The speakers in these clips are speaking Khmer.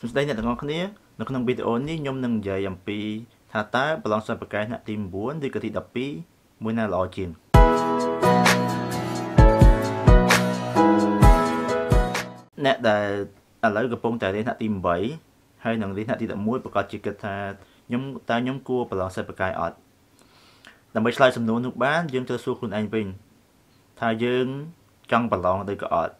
សួស្តីអ្នកទាំងអស់គ្នានៅក្នុងវីដេអូនេះខ្ញុំនឹងនិយាយអំពីថាតើប្រឡងសន្តិប្រកែថ្នាក់ទី9ឬក៏ទី12មួយណាល្អជាងអ្នកដែលឥឡូវកំពុងតែរៀនថ្នាក់ទី8ហើយនឹងរៀនថ្នាក់ទី11ប្រកាសជាគិតថាខ្ញុំតើខ្ញុំគួរប្រឡងសន្តិប្រកែអត់ដើម្បីឆ្លើយសំណួរនោះបានយើងត្រូវសួរខ្លួនឯងវិញថាយើងចង់ប្រឡងឬក៏អត់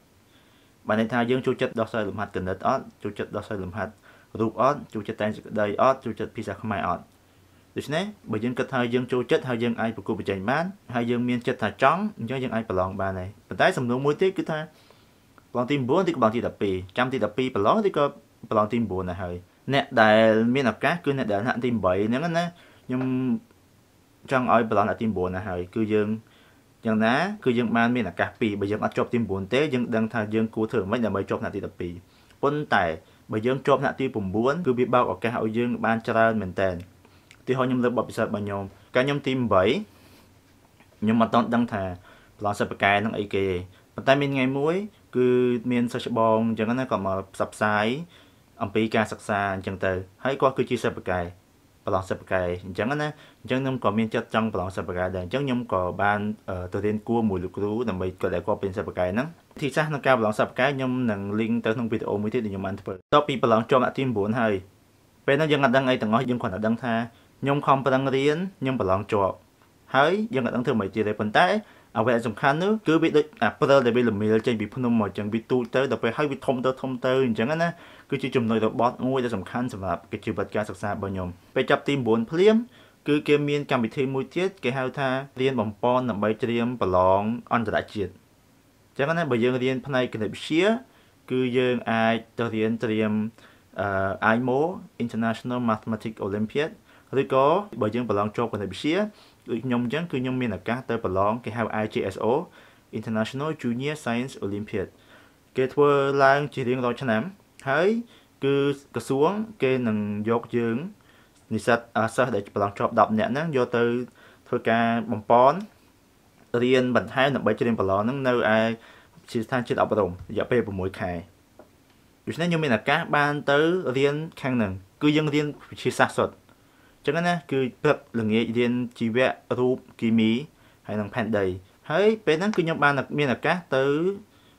បើន័យថាយើងចូលចិត្តដោះស្រាយលំហាត់គណិតអត់ចូលចិត្តដោះស្រាយលំហាត់រូបអត់ចូលចិត្តតែងសេចក្តីអត់ចូលចិត្តភាសាខ្មែរអត់ដូច្នេះបើយើងគិតថាយើងចូលចិត្តហើយយើងអាចប្រកួតប្រជែងបានហើយយើងមានចិត្តថាចង់អញ្ចឹងយើងអាចប្រឡងបានហើយប៉ុន្តែសំណួរមួយទៀតគឺថាប្រឡងទី9ឬក៏ប្រឡងទី12ចាំទី12ប្រឡងឬក៏ប្រឡងទី9ដែរហើយអ្នកដែលមានឱកាសគឺអ្នកដែលថ្នាក់ទី8ហ្នឹងណាខ្ញុំចង់ឲ្យប្រឡងថ្នាក់ទី9ណាហើយ គឺយើងយ៉ាងណាគឺយើងបានមានឱកាស2បើយើងអត់ជាប់ទី9ទេយើងដឹងថាយើងគួរធ្វើម៉េចដើម្បីជាប់ថ្នាក់ទី12ប៉ុន្តែបើយើងជាប់ថ្នាក់ទី9គឺវាបើកឱកាសឲ្យយើង បានច្រើនមែនតើទីហោខ្ញុំលើកបទពិសោធន៍របស់ខ្ញុំកាលខ្ញុំទី8ខ្ញុំមិនតន់ដឹងថាប្លង់សិបកែនឹងអីគេប៉ុន្តែមានថ្ងៃមួយ គឺមានសិស្សច្បងអញ្ចឹងណាគាត់មកផ្សព្វផ្សាយអំពីការសិក្សាអញ្ចឹងទៅហើយគាត់គឺជាសិបកែប្រឡងសិប្បកម្មអញ្ចឹងណាអញ្ចឹងខ្ញុំក៏មានចិត្តចង់ប្រឡងសិប្បកម្មដែរអញ្ចឹងខ្ញុំក៏បានទៅរៀនគួរមួយលោកគ្រូដើម្បីគាត់ដែលគាត់ពេញសិប្បកម្មហ្នឹងទីសាស្ត្រក្នុងការប្រឡងសិប្បកម្មខ្ញុំនឹង link ទៅក្នុងវីដេអូមួយទៀតដែលខ្ញុំបានធ្វើតពីប្រឡងជាប់ថ្នាក់ទី9ហើយពេលហ្នឹងយើងអត់ដឹងអីទាំងអស់យើងគ្រាន់តែដឹងថាខ្ញុំខំប្រឹងរៀនខ្ញុំប្រឡងជាប់ហើយយើងអត់ដឹងធ្វើម៉េចទៀតទេប៉ុន្តែអ្វីដែលសំខាន់នោះគឺវាដូចអាព្រិលដែលវាល្មៀលចេញពីភ្នំមកអញ្ចឹងវាទូចទៅដល់ពេលហើយវាធំទៅធំទៅអញ្ចឹងណាគឺជាចំណុចរបត់មួយដែលសំខាន់សម្រាប់ជីវិតការសិក្សារបស់ខ្ញុំពេលចាប់ទី9ភ្លាមគឺគេមានកម្មវិធីមួយទៀតគេហៅថារៀនបំពន់ដើម្បីត្រៀមប្រឡងអន្តរជាតិអញ្ចឹងណាបើយើងរៀនផ្នែកគណិតវិទ្យាគឺយើងអាចទៅរៀនត្រៀមអឺ IMO International Mathematics Olympiad ឬក៏បើយើងប្រឡងជាប់គណិតវិទ្យាដូចខ្ញុំអញ្ចឹងគឺខ្ញុំមានឱកាសទៅប្រឡងគេហៅ IJSO International Junior Science Olympiad គេធ្វើឡើងជារៀងរាល់ឆ្នាំហើយគឺក្រសួងគេនឹងយកយើងនិស្សិតសិស្សដែលប្រឡងជាប់10នាក់ហ្នឹងយកទៅ ធ្វើការបំពន់រៀនបន្ថែមដើម្បីជ្រៀងប្រឡងហ្នឹងនៅឯជាស្ថានជាតិអប់រំរយៈពេល6ខែដូច្នេះខ្ញុំមានឱកាសបានទៅរៀនខាងហ្នឹងគឺយើងរៀនវិទ្យាសាស្ត្រសុទ្ធចឹងណាគឺព្រឹកល្ងាចរៀនជីវៈរូបគីមីហើយនឹងផែនដី ហើយពេលហ្នឹងគឺខ្ញុំបានមានឱកាសទៅ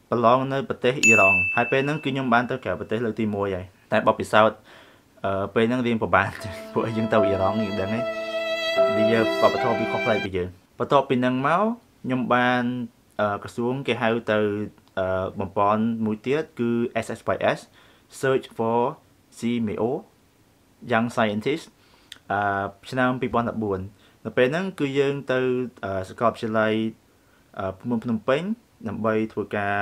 ប្រឡងនៅប្រទេសអ៊ីរ៉ង់ហើយពេលហ្នឹងគឺខ្ញុំបានទៅក្រៅប្រទេសលើកទី1ហើយតែបបពិសោធន៍អឺពេលហ្នឹងរៀនប្របានពួកយើងទៅអ៊ីរ៉ង់យើងដឹងហើយវាយើងបបធម៌ពីខុសផ្លៃពីយើងបន្ទាប់ពីហ្នឹងមកខ្ញុំបានក្រសួងគេហៅទៅបំពន់មួយទៀតគឺ SSYS Search for CMO Young Scientist អឺឆ្នាំ2014នៅពេលហ្នឹងគឺយើងទៅសាកលវិទ្យាល័យភ្នំភ្នំពេញដើម្បីធ្វើការ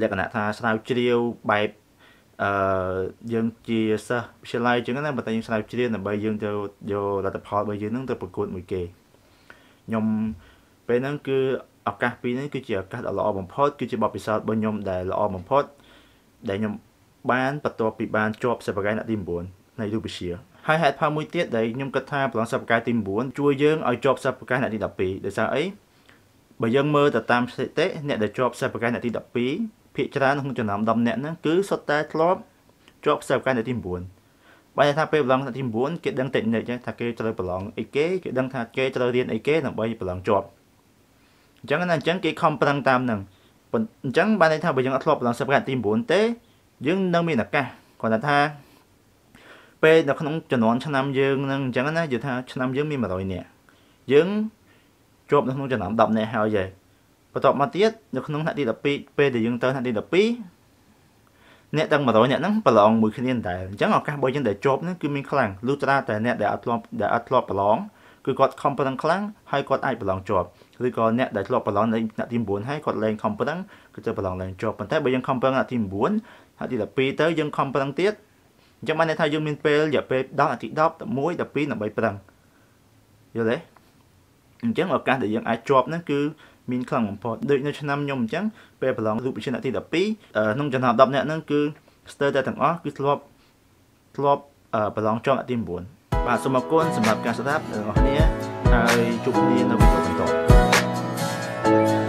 លក្ខណៈថាស្រាវជ្រាវបែបអឺយើងជាសិស្សវិទ្យាល័យចឹងណាបើតែយើងស្រាវជ្រាវដើម្បីយើងទៅយកលទ្ធផលរបស់យើងនឹងទៅប្រកួតមួយគេខ្ញុំពេលហ្នឹងគឺឱកាសពីរនេះគឺជាឱកាសដ៏ល្អបំផុត គឺជាបទពិសោធន៍របស់ខ្ញុំ ដែលល្អបំផុតដែលខ្ញុំបានបន្ទាប់ពីបានជាប់សិស្សបកាយថ្នាក់ទី9នៃរូបវិទ្យាហើយហេតុផលមួយទៀតដែលខ្ញុំគិតថាប្រឡងសពកាយទី9ជួយយើងឲ្យជាប់សពកាយអ្នកទី12ដោយសារអីបើយើងមើលទៅតាមស្ថិតិអ្នកដែលជាប់សពកាយអ្នកទី12ភាគច្រើនក្នុងចំណោម10អ្នកហ្នឹងគឺសុទ្ធតែធ្លាប់ជាប់សពកាយអ្នកទី9បើថាពេលប្រឡងអ្នកទី9គេដឹងតិចនិចថាគេត្រូវប្រឡងអីគេគេដឹងថាគេត្រូវរៀនអីគេដើម្បីប្រឡងជាប់អញ្ចឹងណាអញ្ចឹងគេខំប្រឹងតាមហ្នឹងអញ្ចឹងបានន័យថាបើយើងអត់ធ្លាប់ប្រឡងសពកាយទី9ទេយើងនឹងមានឱកាសគ្រាន់តែថាពេកនៅក្នុងចំនួនឆ្នាំយើងហ្នឹងអញ្ចឹងណាយល់ថាឆ្នាំយើងមាន100នាក់យើងជាប់នៅក្នុងចំនួន10នាក់ហើយឯងបន្ទាប់មកទៀតនៅក្នុងថ្នាក់ទី12ពេលដែលយើងទៅថ្នាក់ទី12អ្នកទាំង100អ្នកហ្នឹងប្រឡងមួយគ្នាដែរអញ្ចឹងឱកាសរបស់យើងដែលជាប់ហ្នឹងគឺមានខ្លាំងលុះត្រាតែអ្នកដែលអត់ធ្លាប់ដែលអត់ធ្លាប់ប្រឡងគឺគាត់ខំប្រឹងខ្លាំងហើយគាត់អាចប្រឡងជាប់ឬក៏អ្នកដែលធ្លាប់ប្រឡងនៅថ្នាក់ទី9ហើយគាត់លែងខំប្រឹងគឺទៅប្រឡងឡើងជាប់ប៉ុន្តែបើយើងខំប្រឹងថ្នាក់ទី9ថ្នាក់ទី12ទៅយើងខំប្រឹងទៀតអញ្ចឹងបានន័យថាយើងមានពេលរយៈពេល10អាទិ10 11 12 13ប្រឹងយល់ទេអញ្ចឹងឱកាសដែលយើងអាចជាប់ហ្នឹងគឺមានខ្លាំងបំផុតដូចនៅឆ្នាំខ្ញុំអញ្ចឹងពេលប្រឡងរូបវិជ្ជាទី12ក្នុងចំណោម10នាក់ហ្នឹងគឺស្ទើរតែទាំងអស់គឺធ្លាប់ធ្លាប់ប្រឡងជាប់ទី9បាទសូមអរគុណសម្រាប់ការស្ដាប់ទាំងអស់គ្នាហើយជួបគ្នានៅវីដេអូបន្ត thank you